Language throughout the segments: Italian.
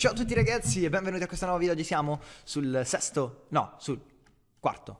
Ciao a tutti ragazzi e benvenuti a questo nuovo video. Oggi siamo sul sesto, no, sul quarto,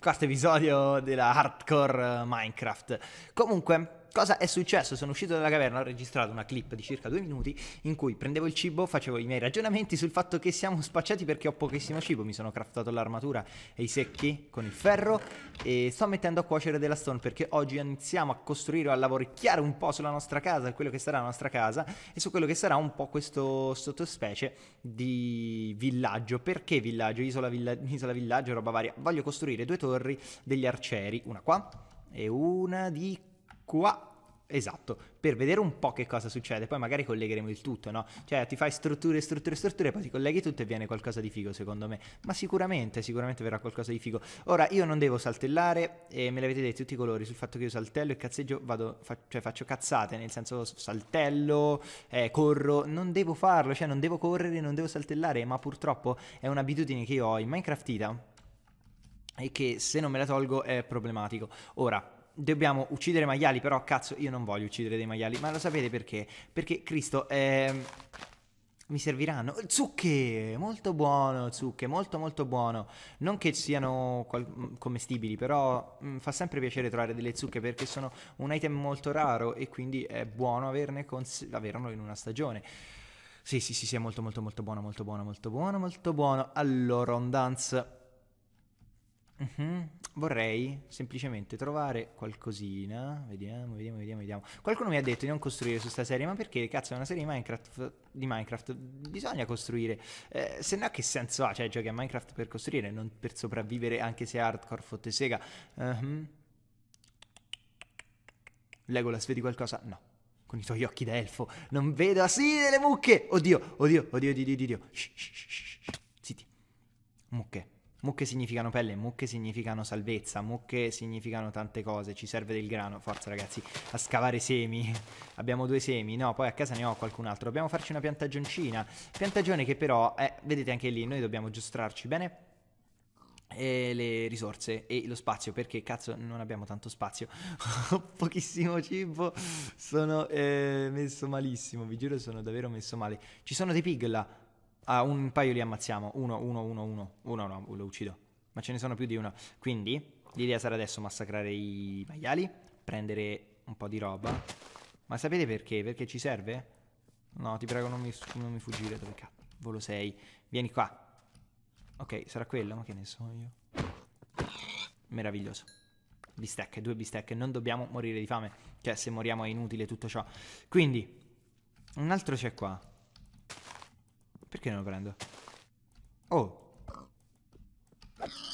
quarto episodio della Hardcore eh, Minecraft. Comunque, cosa è successo? Sono uscito dalla caverna, ho registrato una clip di circa due minuti in cui prendevo il cibo, facevo i miei ragionamenti sul fatto che siamo spacciati perché ho pochissimo cibo, mi sono craftato l'armatura e i secchi con il ferro e sto mettendo a cuocere della stone perché oggi iniziamo a costruire o a lavoricchiare un po' sulla nostra casa, quello che sarà la nostra casa e su quello che sarà un po' questo sottospecie di villaggio. Perché villaggio? Isola, villa- isola villaggio, roba varia. Voglio costruire due torri degli arcieri, una qua e una di qua Esatto, per vedere un po' che cosa succede, poi magari collegheremo il tutto, no? Cioè ti fai strutture, strutture, strutture, poi ti colleghi tutto e viene qualcosa di figo secondo me, ma sicuramente, sicuramente verrà qualcosa di figo. Ora io non devo saltellare, e me l'avete detto tutti i colori sul fatto che io saltello e cazzeggio, vado, fa- cioè faccio cazzate, nel senso saltello, eh, corro, non devo farlo, cioè non devo correre, non devo saltellare, ma purtroppo è un'abitudine che io ho in Minecraftita e che se non me la tolgo è problematico. Ora, dobbiamo uccidere maiali, però cazzo io non voglio uccidere dei maiali, ma lo sapete perché? Perché Cristo... Ehm, mi serviranno zucche, molto buono, zucche, molto molto buono. Non che siano qual- commestibili, però mh, mm, fa sempre piacere trovare delle zucche perché sono un item molto raro e quindi è buono averne cons- averlo in una stagione. Sì, sì, sì, sì, è molto molto molto buono, molto buono, molto buono, molto buono. Allora, on dance Mm-hmm. Vorrei semplicemente trovare qualcosina. Vediamo, vediamo, vediamo, vediamo. Qualcuno mi ha detto di non costruire su sta serie, ma perché cazzo è una serie di Minecraft? Di Minecraft bisogna costruire. Eh, se no che senso ha? Cioè, giochi a Minecraft per costruire, non per sopravvivere anche se è hardcore fotte sega. Leggo la Legolas, vedi qualcosa? No. Con i tuoi occhi da elfo. Non vedo. Ah, sì, delle mucche! Oddio, oddio, oddio, oddio, oddio. oddio. Shh, shh, shh, Zitti. Mucche. Mucche significano pelle, mucche significano salvezza, mucche significano tante cose, ci serve del grano, forza ragazzi, a scavare semi, abbiamo due semi, no, poi a casa ne ho qualcun altro, dobbiamo farci una piantagioncina, piantagione che però, eh, vedete anche lì, noi dobbiamo giostrarci bene e le risorse e lo spazio perché cazzo non abbiamo tanto spazio ho pochissimo cibo sono eh, messo malissimo vi giuro sono davvero messo male ci sono dei pig là Ah, un paio li ammazziamo. Uno, uno, uno, uno. Uno no, lo uccido. Ma ce ne sono più di uno. Quindi, l'idea sarà adesso massacrare i maiali, prendere un po' di roba. Ma sapete perché? Perché ci serve? No, ti prego, non mi, non mi fuggire. Dove cazzo? Volo sei. Vieni qua. Ok, sarà quello, ma che ne so io. Meraviglioso. Bistecche, due bistecche. Non dobbiamo morire di fame. Cioè, se moriamo è inutile tutto ciò. Quindi, un altro c'è qua. Perché non lo prendo? Oh.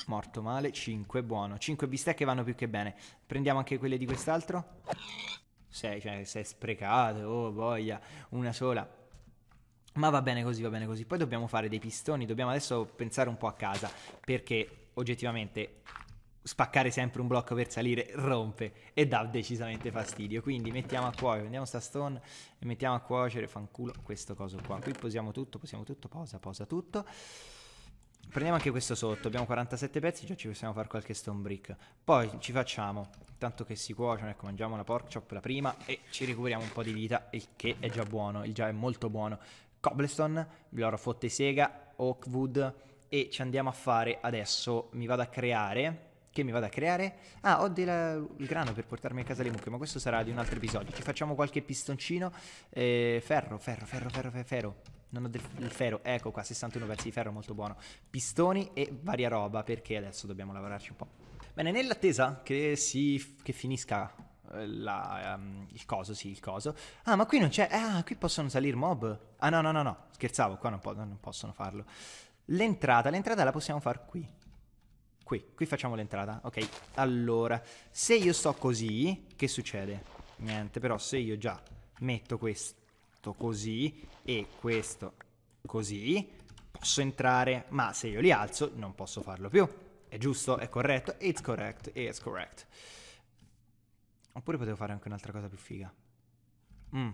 Morto male, 5, buono. 5 bistecche vanno più che bene. Prendiamo anche quelle di quest'altro. 6, cioè, sei sprecato, oh voglia una sola. Ma va bene così, va bene così. Poi dobbiamo fare dei pistoni, dobbiamo adesso pensare un po' a casa, perché oggettivamente spaccare sempre un blocco per salire rompe e dà decisamente fastidio quindi mettiamo a cuocere prendiamo sta stone e mettiamo a cuocere fanculo questo coso qua qui posiamo tutto posiamo tutto posa posa tutto prendiamo anche questo sotto abbiamo 47 pezzi già ci possiamo fare qualche stone brick poi ci facciamo tanto che si cuociono ecco mangiamo la pork chop la prima e ci recuperiamo un po' di vita il che è già buono il già è molto buono cobblestone l'oro fotte sega oakwood e ci andiamo a fare adesso mi vado a creare che mi vado a creare? Ah, ho del, grano per portarmi a casa le mucche, ma questo sarà di un altro episodio. Ci facciamo qualche pistoncino. Eh, ferro, ferro, ferro, ferro, ferro. Non ho del, del ferro, ecco qua, 61 pezzi di ferro, molto buono. Pistoni e varia roba, perché adesso dobbiamo lavorarci un po'. Bene, nell'attesa che, si, che finisca eh, la, um, il coso, sì, il coso. Ah, ma qui non c'è... Ah, qui possono salire mob. Ah, no, no, no, no, scherzavo, qua non, po non possono farlo. L'entrata, l'entrata la possiamo fare qui. Qui, qui facciamo l'entrata. Ok, allora, se io sto così, che succede? Niente, però se io già metto questo così e questo così, posso entrare, ma se io li alzo non posso farlo più. È giusto? È corretto? It's correct, it's correct. Oppure potevo fare anche un'altra cosa più figa. Mm.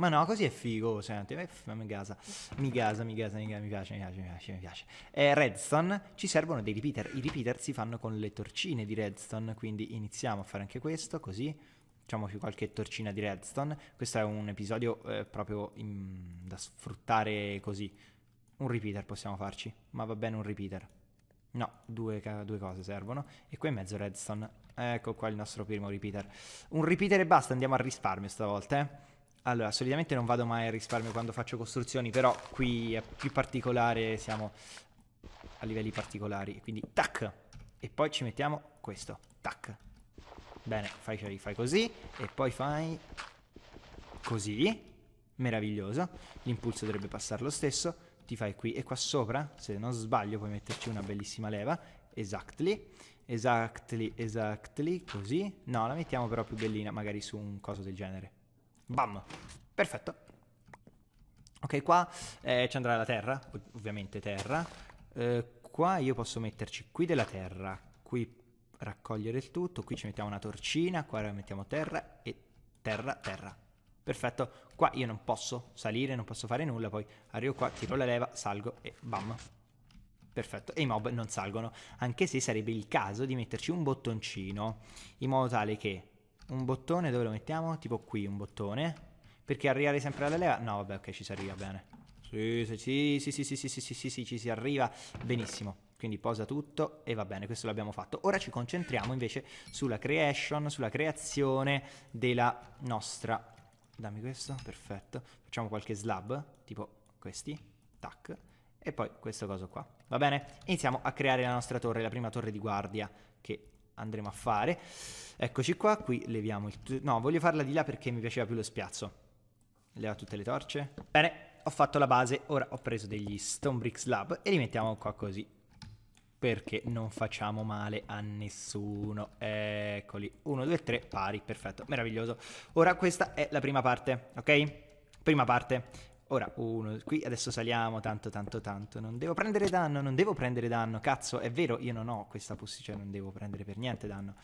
Ma no, così è figo, senti, cioè, eh, mi gasa, mi gasa, mi gasa, mi piace, mi piace, mi piace, mi piace. Eh, redstone, ci servono dei repeater, i repeater si fanno con le torcine di redstone, quindi iniziamo a fare anche questo, così Facciamo più qualche torcina di redstone. Questo è un episodio eh, proprio in, da sfruttare così. Un repeater possiamo farci, ma va bene un repeater. No, due, due cose servono. E qui in mezzo redstone. Ecco qua il nostro primo repeater. Un repeater e basta, andiamo al risparmio stavolta, eh. Allora, solitamente non vado mai a risparmio quando faccio costruzioni, però qui è più particolare, siamo a livelli particolari. Quindi, tac! E poi ci mettiamo questo, tac. Bene, fai, fai così, e poi fai così. Meraviglioso. L'impulso dovrebbe passare lo stesso. Ti fai qui e qua sopra, se non sbaglio, puoi metterci una bellissima leva. Exactly. Exactly, exactly, così. No, la mettiamo però più bellina, magari su un coso del genere. Bam. Perfetto. Ok, qua eh, ci andrà la terra, ovviamente terra. Eh, qua io posso metterci qui della terra, qui raccogliere il tutto, qui ci mettiamo una torcina, qua mettiamo terra e terra, terra. Perfetto, qua io non posso salire, non posso fare nulla, poi arrivo qua, tiro la leva, salgo e bam. Perfetto, e i mob non salgono, anche se sarebbe il caso di metterci un bottoncino, in modo tale che un bottone dove lo mettiamo? Tipo qui un bottone. Perché arrivare sempre alla leva? No, vabbè, ok, ci si arriva bene. Sì, sì, sì, sì, sì, sì, sì, sì, sì, sì, ci si arriva benissimo. Quindi posa tutto e va bene, questo l'abbiamo fatto. Ora ci concentriamo invece sulla creation, sulla creazione della nostra... Dammi questo, perfetto. Facciamo qualche slab, tipo questi, tac, e poi questo coso qua. Va bene? Iniziamo a creare la nostra torre, la prima torre di guardia che andremo a fare. Eccoci qua, qui leviamo il... no, voglio farla di là perché mi piaceva più lo spiazzo. Leva tutte le torce. Bene, ho fatto la base, ora ho preso degli Stone Brick Slab e li mettiamo qua così. Perché non facciamo male a nessuno. Eccoli, 1, 2, 3, pari, perfetto, meraviglioso. Ora questa è la prima parte, ok? Prima parte, Ora, uno, qui adesso saliamo tanto, tanto, tanto. Non devo prendere danno, non devo prendere danno. Cazzo, è vero, io non ho questa possibilità, cioè, non devo prendere per niente danno.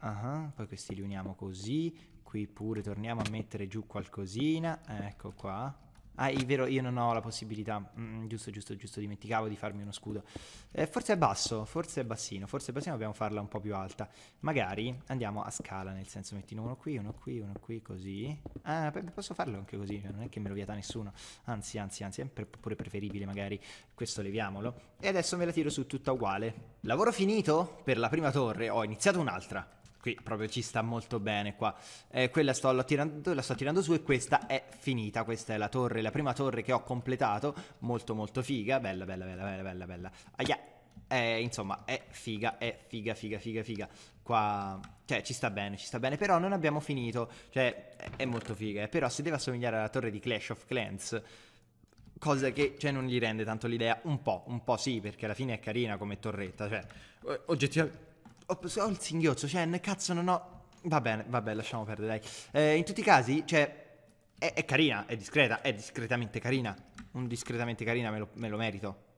Uh-huh, poi questi li uniamo così. Qui pure torniamo a mettere giù qualcosina. Ecco qua. Ah, è vero, io non ho la possibilità. Mm, mm, giusto, giusto, giusto, dimenticavo di farmi uno scudo. Eh, forse è basso, forse è bassino, forse è bassino, dobbiamo farla un po' più alta. Magari andiamo a scala, nel senso mettino uno qui, uno qui, uno qui, così. Ah, beh, posso farlo anche così, cioè, non è che me lo vieta nessuno. Anzi, anzi, anzi, è pure preferibile magari. Questo leviamolo. E adesso me la tiro su tutta uguale. Lavoro finito per la prima torre, ho iniziato un'altra qui proprio ci sta molto bene qua. Eh, quella sto, la, tirando, la, sto tirando su e questa è finita, questa è la torre, la prima torre che ho completato, molto molto figa, bella bella bella bella bella bella. Aia, eh, insomma è figa, è figa figa figa figa. Qua, cioè ci sta bene, ci sta bene, però non abbiamo finito, cioè è molto figa, eh. però si deve assomigliare alla torre di Clash of Clans cosa che cioè, non gli rende tanto l'idea, un po', un po' sì, perché alla fine è carina come torretta, cioè oggettivamente ho, ho il singhiozzo, cioè, cazzo, non ho... Va bene, vabbè, lasciamo perdere, dai. Eh, in tutti i casi, cioè, è, è, carina, è discreta, è discretamente carina. Un discretamente carina me lo, me lo merito.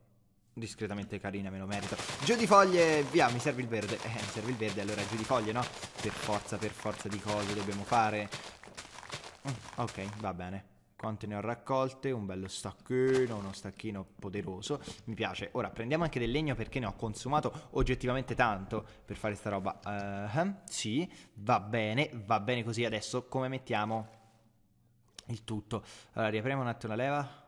Discretamente carina, me lo merito. Giù di foglie, via, mi serve il verde. Eh, mi serve il verde, allora giù di foglie, no? Per forza, per forza di cose dobbiamo fare. Mm, ok, va bene quante ne ho raccolte, un bello stacchino, uno stacchino poderoso, mi piace. Ora prendiamo anche del legno perché ne ho consumato oggettivamente tanto per fare sta roba. Uh, sì, va bene, va bene così. Adesso come mettiamo il tutto? Allora, riapriamo un attimo la leva.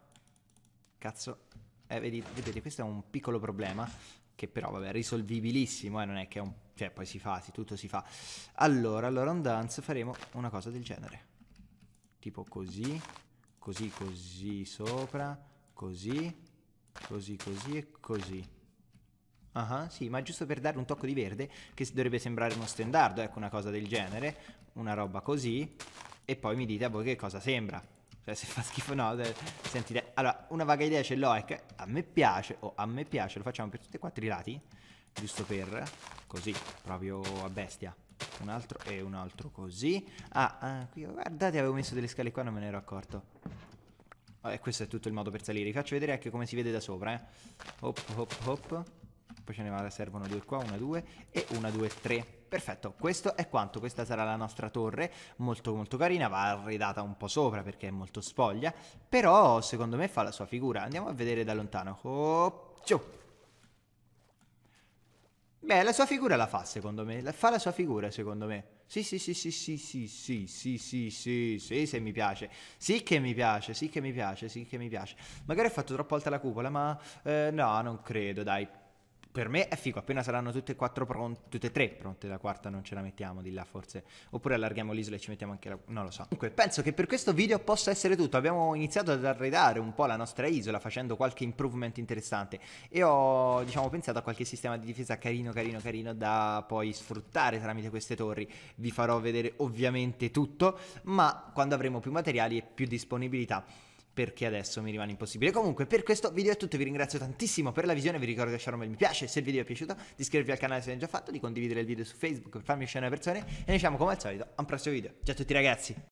Cazzo. Eh, vedete, vedete, questo è un piccolo problema che però, vabbè, risolvibilissimo, eh, non è che è un... Cioè, poi si fa, si, tutto si fa. Allora, allora, on dance faremo una cosa del genere. Tipo così così, così sopra, così, così, così e così. Ah, uh-huh, sì, ma giusto per dare un tocco di verde, che dovrebbe sembrare uno standard, ecco una cosa del genere, una roba così, e poi mi dite a voi che cosa sembra. Cioè, se fa schifo no, sentite, allora, una vaga idea ce l'ho, è che a me piace, o oh, a me piace, lo facciamo per tutti e quattro i lati, giusto per, così, proprio a bestia un altro e un altro così. Ah, ah guardate, avevo messo delle scale qua, non me ne ero accorto. E questo è tutto il modo per salire. Vi faccio vedere anche come si vede da sopra, eh. Hop, hop, hop. Poi ce ne servono due qua, una, due e una, due, tre. Perfetto, questo è quanto, questa sarà la nostra torre, molto molto carina, va arredata un po' sopra perché è molto spoglia, però secondo me fa la sua figura, andiamo a vedere da lontano, Hop, ciao! Beh, la sua figura la fa, secondo me. La fa la sua figura, secondo me. Sì, sì, sì, sì, sì, sì, sì, sì, sì, sì, sì, se mi piace. Sì che mi piace, sì che mi piace, sì che mi piace. Magari ho fatto troppo alta la cupola, ma eh, no, non credo, dai per me è figo, appena saranno tutte e quattro pronte, tutte e tre pronte, la quarta non ce la mettiamo di là forse, oppure allarghiamo l'isola e ci mettiamo anche la... non lo so. Comunque penso che per questo video possa essere tutto, abbiamo iniziato ad arredare un po' la nostra isola facendo qualche improvement interessante e ho diciamo pensato a qualche sistema di difesa carino carino carino da poi sfruttare tramite queste torri, vi farò vedere ovviamente tutto, ma quando avremo più materiali e più disponibilità perché adesso mi rimane impossibile. Comunque, per questo video è tutto. Vi ringrazio tantissimo per la visione. Vi ricordo di lasciare un bel mi piace se il video vi è piaciuto, di iscrivervi al canale se non è già fatto, di condividere il video su Facebook per farmi uscire una persone. E noi siamo come al solito a un prossimo video. Ciao a tutti, ragazzi.